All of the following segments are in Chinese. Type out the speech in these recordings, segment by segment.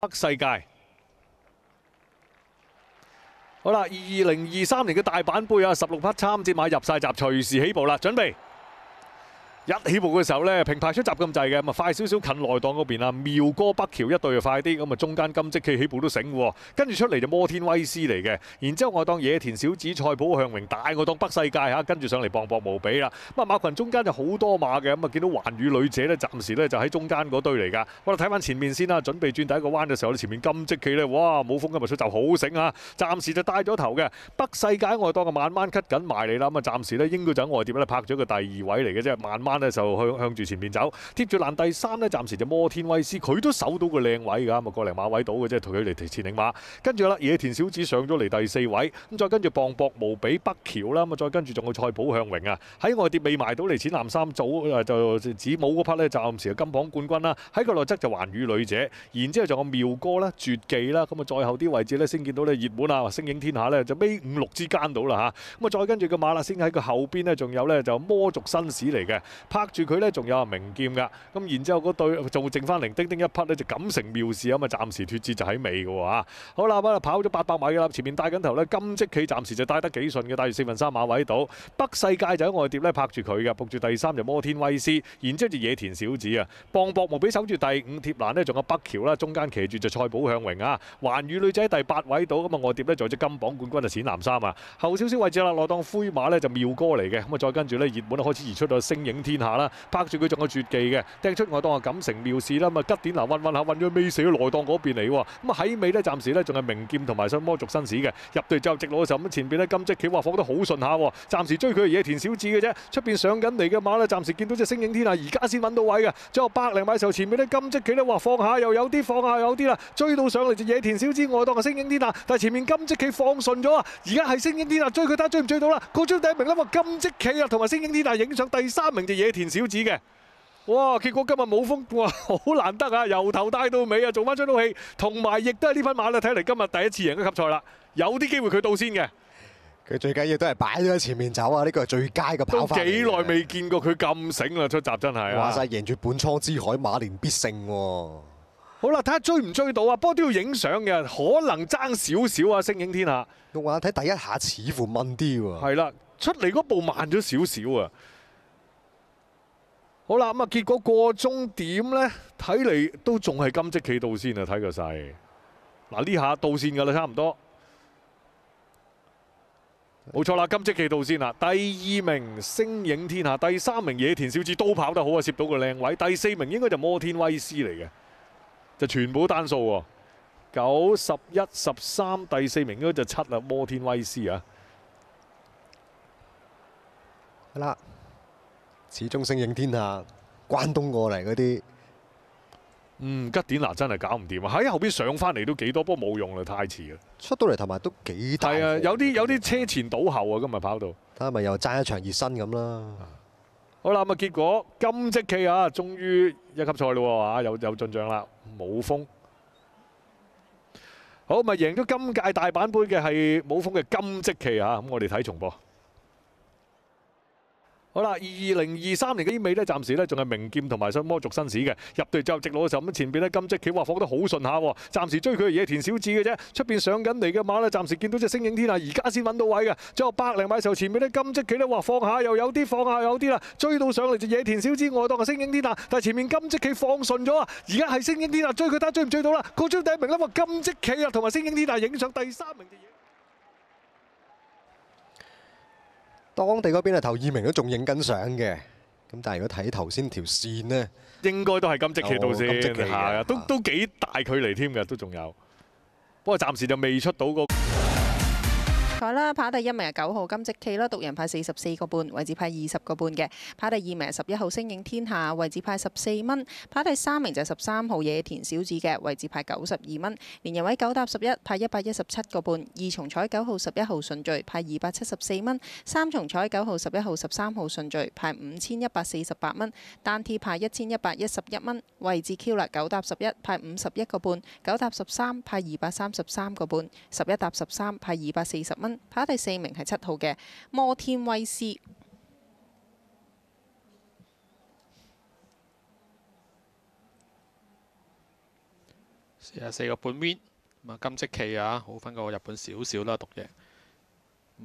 黑世界，好啦！二零二三年嘅大阪杯啊，十六匹参战马入晒闸，随时起步啦，准备。一起步嘅時候咧，平排出集咁滯嘅，咁啊快少少近內檔嗰邊啊，妙哥北橋一對就快啲，咁啊中間金積企起步都醒喎，跟住出嚟就摩天威斯嚟嘅，然之後我當野田小子、菜普向榮，大我當北世界嚇，跟住上嚟磅礴無比啦，咁啊馬群中間就好多馬嘅，咁啊見到環宇女姐咧，暫時咧就喺中間嗰堆嚟噶，我哋睇翻前面先啦，準備轉第一個彎嘅時候，前面金積企咧，哇冇風今日出就好醒啊，暫時就帶咗頭嘅，北世界我當個慢慢 cut 緊埋你啦，咁啊暫時咧應該就喺我碟咧拍咗個第二位嚟嘅啫，慢慢。咧就向向住前面走，贴住烂第三咧，暂时就摩天威斯，佢都守到个靓位噶，啊过零马位到嘅啫，同佢嚟前领马。跟住啦，野田小子上咗嚟第四位，咁再跟住磅礴无比北桥啦，咁啊再跟住仲有赛普向荣啊，喺外跌未埋到嚟浅蓝三组啊，就子母嗰匹咧暂时系金榜冠军啦。喺个内侧就环宇女者，然之后仲有妙歌啦、绝技啦，咁啊再后啲位置咧先见到咧热门啊，星影天下咧就尾五六之间到啦吓，咁啊再跟住个马啦，先喺个后边咧仲有咧就魔族绅士嚟嘅。拍住佢咧，仲有明劍㗎。咁然之後嗰對仲剩翻零丁丁一匹咧，就錦成妙事啊！咁啊，暫時脱節就喺尾嘅喎啊。好啦，咁啊跑咗八百米啦。前面帶緊頭咧，金積企暫時就帶得幾順嘅，帶住四分三馬位到。北世界就喺外碟咧拍住佢嘅，伏住第三就摩天威斯。然之後就野田小子啊，磅薄無比守住第五鐵欄咧，仲有北橋啦。中間騎住就蔡寶向榮啊，環宇女仔第八位到。咁啊，外碟咧就只金榜冠軍啊，淺藍衫啊。後少少位置啦，內當灰馬咧就妙哥嚟嘅。咁啊，再跟住咧熱門開始移出咗星影。天下啦，拍住佢仲有絕技嘅，掟出外檔啊，錦城妙事啦，咁啊吉典嗱運運下運咗尾死喺內檔嗰邊嚟，咁啊喺尾咧，暫時咧仲係名劍同埋想魔族新史嘅入隊後直路嘅時候，咁前邊咧金積企話放得好順下，暫時追佢嘅野田小子嘅啫，出邊上緊嚟嘅馬咧，暫時見到只星影天下，而家先揾到位嘅，最後百零米時候，前邊咧金積企咧話放下又有啲放下有啲啦，追到上嚟就野田小子外檔嘅星影天下，但係前面金積企放順咗啊，而家係星影天下追佢睇追唔追到啦，嗰張第一名啦嘛，金積企啊同埋星影天下影上第三名就。野田小子嘅，哇！结果今日冇风，哇，好难得啊！由头大到尾啊，做翻出套戏，同埋亦都系呢匹马啦。睇嚟今日第一次赢嘅级赛啦，有啲机会佢到先嘅。佢最紧要都系摆咗喺前面走啊，呢个系最佳嘅跑。法。几耐未见过佢咁醒啦，出闸真系。话晒贏住本仓之海，马年必胜。好啦，睇下追唔追到啊？過都要影相嘅，可能争少少啊！星影天下，我睇第一下似乎掹啲。系啦，出嚟嗰步慢咗少少啊。好啦，咁啊，結果過終點呢，睇嚟都仲係金積奇到先啊！睇個势。嗱呢下到線噶啦，差唔多，冇錯啦，金積奇到先啦。第二名星影天下，第三名野田小子都跑得好啊，攝到個靚位。第四名應該就摩天威斯嚟嘅，就全部單數喎，九十一十三，第四名该就七啦，摩天威斯啊，好啦。始终星影天下，关东过嚟嗰啲，嗯，吉典拿真系搞唔掂啊！喺后边上翻嚟都几多，不过冇用啦，太迟啦。出到嚟同埋都几大啊，有啲有啲车前倒后啊！今日跑到，睇下咪又争一场热身咁啦。好啦，咁啊，结果金积琦啊，终于一级赛咯，啊，有有进账啦，冇峰。好，咪赢咗今届大阪杯嘅系冇風嘅金积琦啊！咁我哋睇重播。好啦，二零二三年嘅啲尾咧，暫時咧仲係名劍同埋新魔族新史嘅入隊之後直路嘅時候，咁前邊咧金積企話放得好順下，暫時追佢係野田小子嘅啫。出邊上緊嚟嘅馬咧，暫時見到只星影天啊，而家先揾到位嘅。最後百零米嘅時候，前邊咧金積企咧話放下，又有啲放下，有啲啦，追到上嚟就野田小子，我當嘅星影天啊。但係前面金積企放順咗啊，而家係星影天啊追佢，睇追唔追到啦？嗰張第一名呢話金積企啊，同埋星影天啊影上第三名嘅當地嗰邊啊，頭二名都仲影緊相嘅。咁但係如果睇頭先條線呢，應該都係金積期到先，係啊，都都幾大距離添嘅，都仲有。不過暫時就未出到個。彩啦，排第一名系九號金積 K 啦，獨人派四十四個半，位置派二十個半嘅。排第二名係十一號星影天下，位置派十四蚊。排第三名就系十三號野田小子嘅，位置派九十二蚊。连人位九搭十一派一百一十七個半，二重彩九號十一號順序派二百七十四蚊，三重彩九號十一號十三號順序派五千一百四十八蚊，單 T 派一千一百一十一蚊，位置 Q 啦九搭十一派五十一個半，九搭十三派二百三十三個半，十一搭十三派二百四十蚊。排第四名系七号嘅摩天威斯，四啊四个半 win，咁啊金積期啊好翻过日本少少啦，獨赢，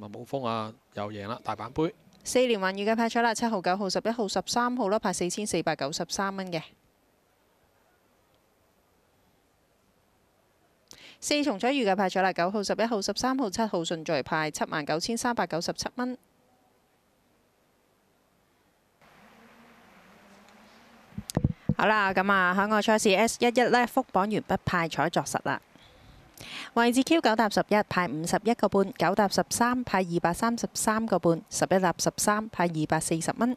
咁啊武峰啊又赢啦，大阪杯四连环預計拍咗啦，七号九号十一号十三号啦，拍四千四百九十三蚊嘅。四重彩預計派彩啦，九號、十一號、十三號、七號順序派七萬九千三百九十七蚊。好啦，咁啊，海外賽事 S 一一咧福榜完畢，派彩作實啦。位置 Q 九搭十一派五十一個半，九搭十三派二百三十三個半，十一搭十三派二百四十蚊。